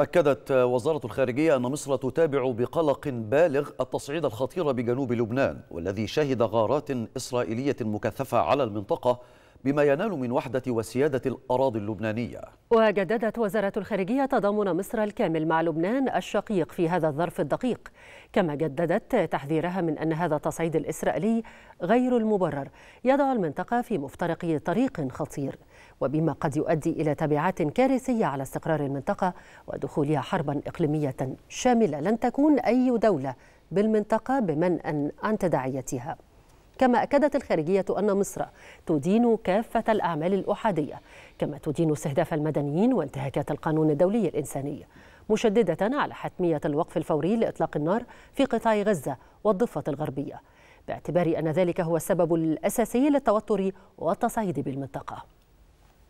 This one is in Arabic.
أكدت وزارة الخارجية أن مصر تتابع بقلق بالغ التصعيد الخطير بجنوب لبنان والذي شهد غارات إسرائيلية مكثفة على المنطقة بما ينال من وحدة وسيادة الأراضي اللبنانية وجددت وزارة الخارجية تضامن مصر الكامل مع لبنان الشقيق في هذا الظرف الدقيق كما جددت تحذيرها من أن هذا التصعيد الإسرائيلي غير المبرر يضع المنطقة في مفترق طريق خطير وبما قد يؤدي إلى تبعات كارثية على استقرار المنطقة ودخولها حربا إقليمية شاملة لن تكون أي دولة بالمنطقة بمنأ عن تداعيتها كما أكدت الخارجية أن مصر تدين كافة الأعمال الأحادية كما تدين استهداف المدنيين وانتهاكات القانون الدولي الإنساني مشددة على حتمية الوقف الفوري لإطلاق النار في قطاع غزة والضفة الغربية باعتبار أن ذلك هو السبب الأساسي للتوتر والتصعيد بالمنطقة